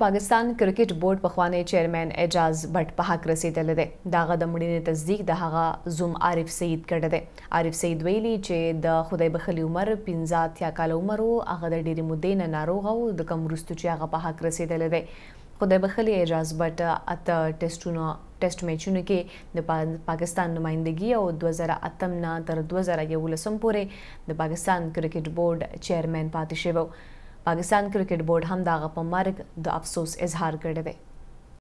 پاکستان کرکټ بورډ پخوانی چیرمن اعجاز بټ په حق رسیدل دي داغه د مړینې تصدیق د هغه زوم عارف سید کړی دی عارف سید ویلي چې د خدای بخلی عمر 15 تیا کال عمر او هغه د ډېری مودې نه ناروغ او د کم وروستو چې هغه په حق رسیدل دي خدای بخلی اعجاز بټ اته ټیسټونو ټیسټ میچونو کې د پاکستان نمائندګي او 2008 نه تر 2011 پورې د پاکستان کرکټ بورډ چیرمن پاتې شوی پاکستان کرکټ بورډ هم دا غ په مرګ د افسوس اظهار کړی دی